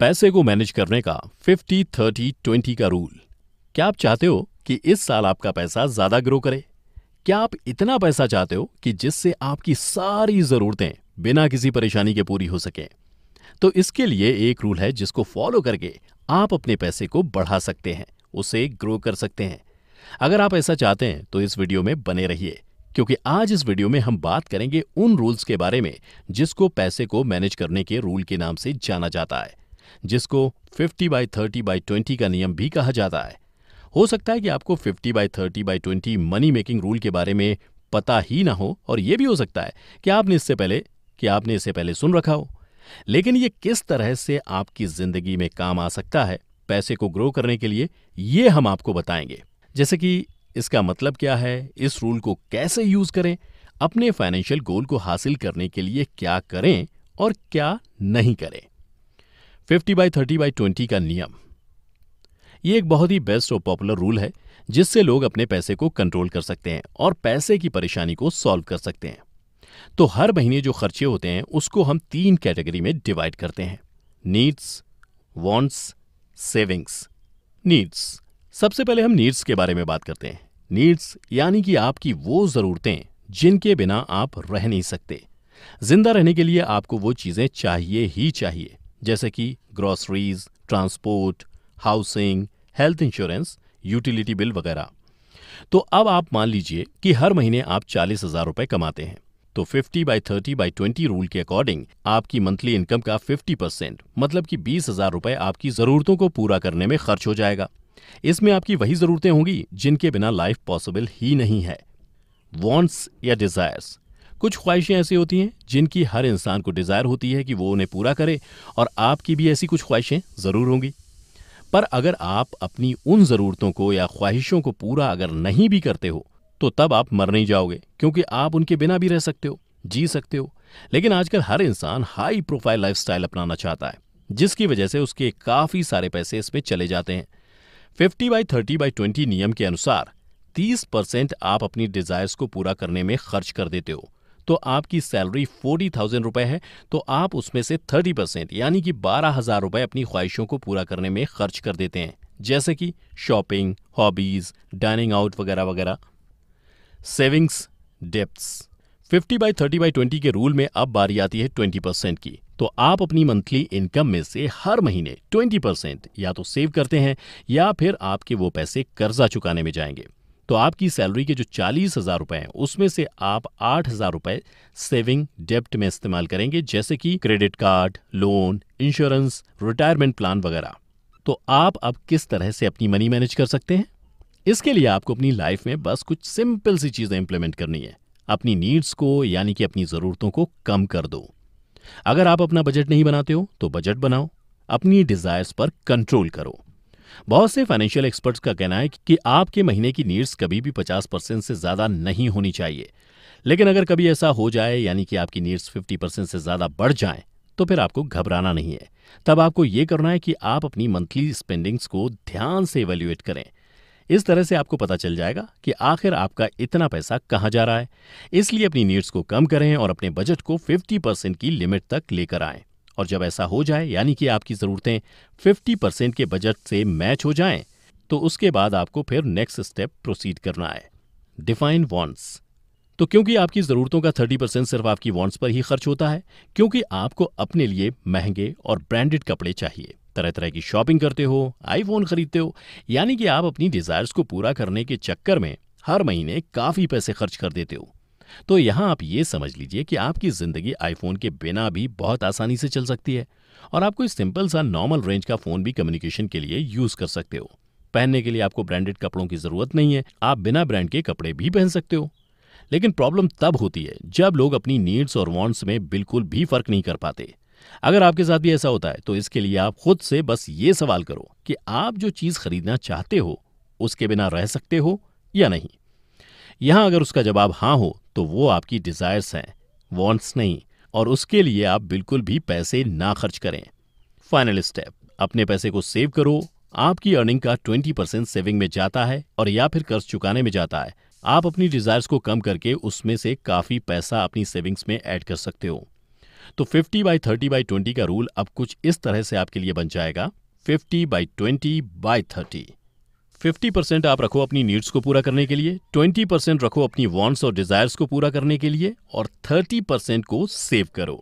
पैसे को मैनेज करने का फिफ्टी थर्टी ट्वेंटी का रूल क्या आप चाहते हो कि इस साल आपका पैसा ज्यादा ग्रो करे क्या आप इतना पैसा चाहते हो कि जिससे आपकी सारी जरूरतें बिना किसी परेशानी के पूरी हो सके तो इसके लिए एक रूल है जिसको फॉलो करके आप अपने पैसे को बढ़ा सकते हैं उसे ग्रो कर सकते हैं अगर आप ऐसा चाहते हैं तो इस वीडियो में बने रहिए क्योंकि आज इस वीडियो में हम बात करेंगे उन रूल्स के बारे में जिसको पैसे को मैनेज करने के रूल के नाम से जाना जाता है जिसको 50 बाई 30 बाई 20 का नियम भी कहा जाता है हो सकता है कि आपको 50 by 30 by 20 money making rule के बारे में पता ही ना हो और यह भी हो सकता है कि आपने इससे पहले कि आपने इसे पहले सुन रखा हो लेकिन यह किस तरह से आपकी जिंदगी में काम आ सकता है पैसे को ग्रो करने के लिए यह हम आपको बताएंगे जैसे कि इसका मतलब क्या है इस रूल को कैसे यूज करें अपने फाइनेंशियल गोल को हासिल करने के लिए क्या करें और क्या नहीं करें 50 बाई थर्टी बाई ट्वेंटी का नियम ये एक बहुत ही बेस्ट और पॉपुलर रूल है जिससे लोग अपने पैसे को कंट्रोल कर सकते हैं और पैसे की परेशानी को सॉल्व कर सकते हैं तो हर महीने जो खर्चे होते हैं उसको हम तीन कैटेगरी में डिवाइड करते हैं नीड्स वॉन्ट्स सेविंग्स नीड्स सबसे पहले हम नीड्स के बारे में बात करते हैं नीड्स यानी कि आपकी वो ज़रूरतें जिनके बिना आप रह नहीं सकते जिंदा रहने के लिए आपको वो चीज़ें चाहिए ही चाहिए जैसे कि groceries transport housing health insurance utility bill वगैरह तो अब आप मान लीजिए कि हर महीने आप चालीस हजार रुपए कमाते हैं तो 50 बाई 30 बाई 20 रूल के अकॉर्डिंग आपकी मंथली इनकम का 50 परसेंट मतलब कि बीस हजार रुपए आपकी जरूरतों को पूरा करने में खर्च हो जाएगा इसमें आपकी वही जरूरतें होंगी जिनके बिना लाइफ पॉसिबल ही नहीं है वॉन्ट्स या डिजायर्स कुछ ख्वाहिशें ऐसी होती हैं जिनकी हर इंसान को डिज़ायर होती है कि वो उन्हें पूरा करे और आपकी भी ऐसी कुछ ख्वाहिशें ज़रूर होंगी पर अगर आप अपनी उन ज़रूरतों को या ख्वाहिशों को पूरा अगर नहीं भी करते हो तो तब आप मर नहीं जाओगे क्योंकि आप उनके बिना भी रह सकते हो जी सकते हो लेकिन आजकल हर इंसान हाई प्रोफाइल लाइफस्टाइल अपनाना चाहता है जिसकी वजह से उसके काफ़ी सारे पैसे इसमें चले जाते हैं fifty by thirty by twenty नियम के अनुसार तीस परसेंट आप अपनी डिजायर्स को पूरा करने में खर्च कर देते हो तो आपकी सैलरी फोर्टी थाउजेंड रुपए है तो आप उसमें से थर्टी परसेंट यानी कि बारह हजार रुपए अपनी ख्वाहिशों को पूरा करने में खर्च कर देते हैं जैसे कि शॉपिंग हॉबीज डाइनिंग आउट वगैरह वगैरह सेविंग्स डेप्थ fifty by thirty by twenty के रूल में अब बारी आती है ट्वेंटी परसेंट की तो आप अपनी मंथली इनकम में से हर महीने ट्वेंटी परसेंट या तो सेव करते हैं या फिर आपके वो पैसे कर्जा चुकाने में जाएंगे तो आपकी सैलरी के जो चालीस हज़ार रुपए हैं उसमें से आप आठ हज़ार रुपए सेविंग डेप्ट में इस्तेमाल करेंगे जैसे कि credit card loan insurance retirement plan वगैरह तो आप अब किस तरह से अपनी मनी मैनेज कर सकते हैं इसके लिए आपको अपनी लाइफ में बस कुछ सिंपल सी चीज़ें इंप्लीमेंट करनी है अपनी नीड्स को यानी कि अपनी ज़रूरतों को कम कर दो अगर आप अपना बजट नहीं बनाते हो तो बजट बनाओ अपनी डिज़ायर्स पर कंट्रोल करो बहुत से फाइनेंशियल एक्सपर्ट्स का कहना है कि आपके महीने की नीड्स कभी भी 50 परसेंट से ज्यादा नहीं होनी चाहिए लेकिन अगर कभी ऐसा हो जाए यानी कि आपकी नीड्स 50 परसेंट से ज्यादा बढ़ जाए तो फिर आपको घबराना नहीं है तब आपको ये करना है कि आप अपनी मंथली स्पेंडिंग्स को ध्यान से एवेल्युएट करें इस तरह से आपको पता चल जाएगा कि आखिर आपका इतना पैसा कहाँ जा रहा है इसलिए अपनी नीड्स को कम करें और अपने बजट को 50 परसेंट की लिमिट तक लेकर आएं और जब ऐसा हो जाए यानी कि आपकी ज़रूरतें 50 परसेंट के बजट से मैच हो जाएं, तो उसके बाद आपको फिर नेक्स्ट स्टेप प्रोसीड करना है डिफाइन वॉन्ट्स तो क्योंकि आपकी ज़रूरतों का 30 परसेंट सिर्फ आपकी वॉन्ट्स पर ही खर्च होता है क्योंकि आपको अपने लिए महंगे और ब्रांडेड कपड़े चाहिए तरह तरह की शॉपिंग करते हो आईफोन खरीदते हो यानी कि आप अपनी डिजायर्स को पूरा करने के चक्कर में हर महीने काफी पैसे खर्च कर देते हो तो यहां आप ये समझ लीजिए कि आपकी ज़िंदगी आईफोन के बिना भी बहुत आसानी से चल सकती है और आप कोई सिंपल सा नॉर्मल रेंज का फ़ोन भी कम्युनिकेशन के लिए यूज़ कर सकते हो पहनने के लिए आपको ब्रांडेड कपड़ों की ज़रूरत नहीं है आप बिना ब्रांड के कपड़े भी पहन सकते हो लेकिन प्रॉब्लम तब होती है जब लोग अपनी नीड्स और वांट्स में बिल्कुल भी फर्क नहीं कर पाते अगर आपके साथ भी ऐसा होता है तो इसके लिए आप खुद से बस ये सवाल करो कि आप जो चीज़ खरीदना चाहते हो उसके बिना रह सकते हो या नहीं यहां अगर उसका जवाब हां हो तो वो आपकी डिजायर्स हैं वॉन्ट्स नहीं और उसके लिए आप बिल्कुल भी पैसे ना खर्च करें फाइनल स्टेप अपने पैसे को सेव करो आपकी अर्निंग का 20 परसेंट सेविंग में जाता है और या फिर कर्ज चुकाने में जाता है आप अपनी डिजायर्स को कम करके उसमें से काफी पैसा अपनी सेविंग्स में ऐड कर सकते हो तो 50 बाई 30 बाई 20 का रूल अब कुछ इस तरह से आपके लिए बन जाएगा 50 बाई 20 बाई 30 फिफ्टी परसेंट आप रखो अपनी नीड्स को पूरा करने के लिए ट्वेंटी परसेंट रखो अपनी वांट्स और डिजायर्स को पूरा करने के लिए और थर्टी परसेंट को सेव करो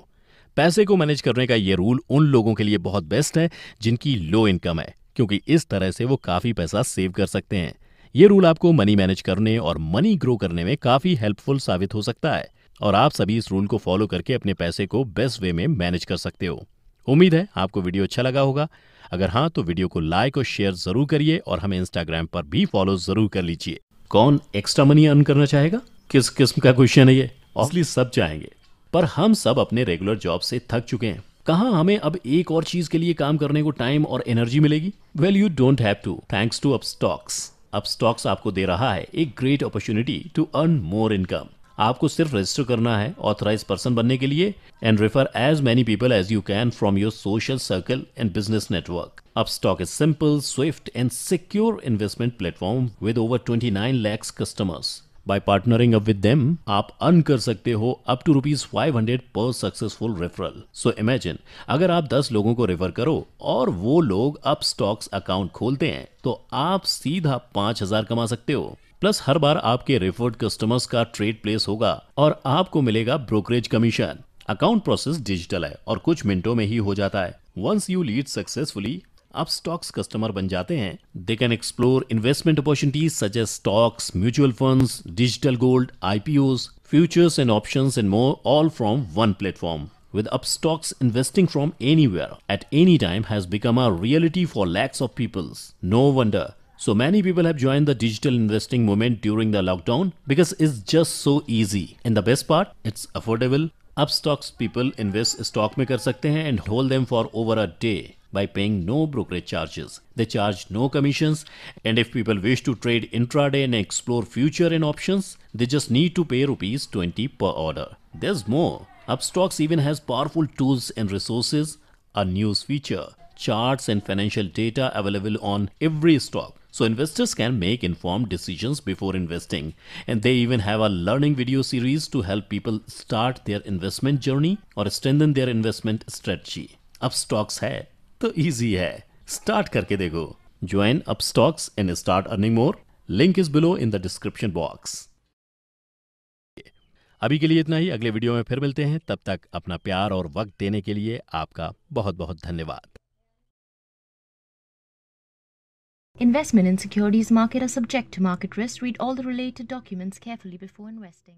पैसे को मैनेज करने का ये रूल उन लोगों के लिए बहुत बेस्ट है जिनकी लो इनकम है क्योंकि इस तरह से वो काफी पैसा सेव कर सकते हैं ये रूल आपको मनी मैनेज करने और मनी ग्रो करने में काफी हेल्पफुल साबित हो सकता है और आप सभी इस रूल को फॉलो करके अपने पैसे को बेस्ट वे में मैनेज कर सकते हो उम्मीद है आपको वीडियो अच्छा लगा होगा अगर हाँ तो वीडियो को लाइक और शेयर जरूर करिए और हमें इंस्टाग्राम पर भी फॉलो जरूर कर लीजिए कौन एक्स्ट्रा मनी अर्न करना चाहेगा किस किस्म का क्वेश्चन है ये ऑब्वियसली सब चाहेंगे पर हम सब अपने रेगुलर जॉब से थक चुके हैं कहा हमें अब एक और चीज के लिए काम करने को टाइम और एनर्जी मिलेगी well you don't have to thanks to Upstox Upstox आपको दे रहा है एक great opportunity to earn more income आपको सिर्फ रजिस्टर करना है ऑथराइज पर्सन बनने के लिए and refer as many people as you can from your social circle and business network Upstock is simple, swift, and secure investment platform with over 29 lakhs customers. By partnering up with them, आप earn कर सकते हो up to rupees five hundred पर successful referral so imagine अगर आप दस लोगों को रेफर करो और वो लोग अप स्टॉक्स अकाउंट खोलते हैं तो आप सीधा पांच हजार कमा सकते हो प्लस हर बार आपके रेफर्ड कस्टमर्स का ट्रेड प्लेस होगा और आपको मिलेगा brokerage commission account process digital है और कुछ मिनटों में ही हो जाता है once you lead successfully Upstox customer बन जाते हैं they can explore investment opportunities such as stocks mutual fund digital gold IPO futures and option and more all from one platform with upstocks investing from anywhere at any time has become a reality for lakhs of peoples no wonder So many people have joined the digital investing movement during the lockdown because it's just so easy. And the best part, it's affordable. Upstocks people invest stock में kar sakte hain and hold them for over a day by paying no brokerage charges. They charge no commissions, and if people wish to trade intraday and explore future and options, they just need to pay rupees 20 per order. There's more. Upstocks even has powerful tools and resources, a news feature, charts and financial data available on every stock. So investors can make informed decisions before investing. And they even have a learning video series to help people start their investment journey or strengthen their investment strategy. Upstox है तो easy है start करके देखो join Upstox and start earning more link is below in the description box अभी के लिए इतना ही अगले वीडियो में फिर मिलते हैं तब तक अपना प्यार और वक्त देने के लिए आपका बहुत बहुत धन्यवाद Investment in securities market are subject to market risk. Read all the related documents carefully before investing.